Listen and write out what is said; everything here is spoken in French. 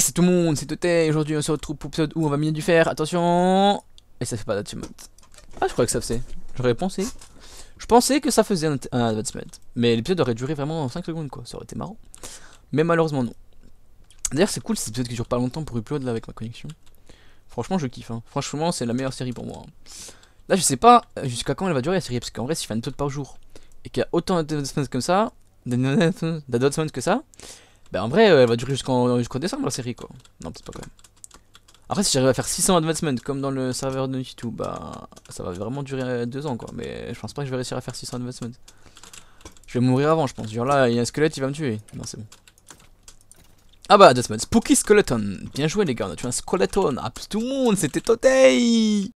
c'est tout le monde, c'est Toté, aujourd'hui on se retrouve pour l'épisode où on va miner du fer, attention Et ça fait pas d'achievement. Ah je croyais que ça faisait, j'aurais pensé. Je pensais que ça faisait un, mais l'épisode aurait duré vraiment 5 secondes quoi, ça aurait été marrant. Mais malheureusement non. D'ailleurs c'est cool cet épisode qui dure pas longtemps pour upload là avec ma connexion. Franchement je kiffe, hein. franchement c'est la meilleure série pour moi. Hein. Là je sais pas euh, jusqu'à quand elle va durer la série, parce qu'en vrai si je fais un par jour, et qu'il y a autant d'advancements comme ça, que ça, bah en vrai, euh, elle va durer jusqu'en décembre la série quoi. Non, peut pas quand même. Après, si j'arrive à faire 600 advancements comme dans le serveur de niki bah ça va vraiment durer 2 euh, ans quoi. Mais je pense pas que je vais réussir à faire 600 advancements. Je vais mourir avant, je pense. Genre là, il y a un squelette, il va me tuer. Non, c'est bon. Ah bah, Deathman, Spooky Skeleton. Bien joué les gars, on a tué un skeleton. Ah, tout le monde, c'était Totei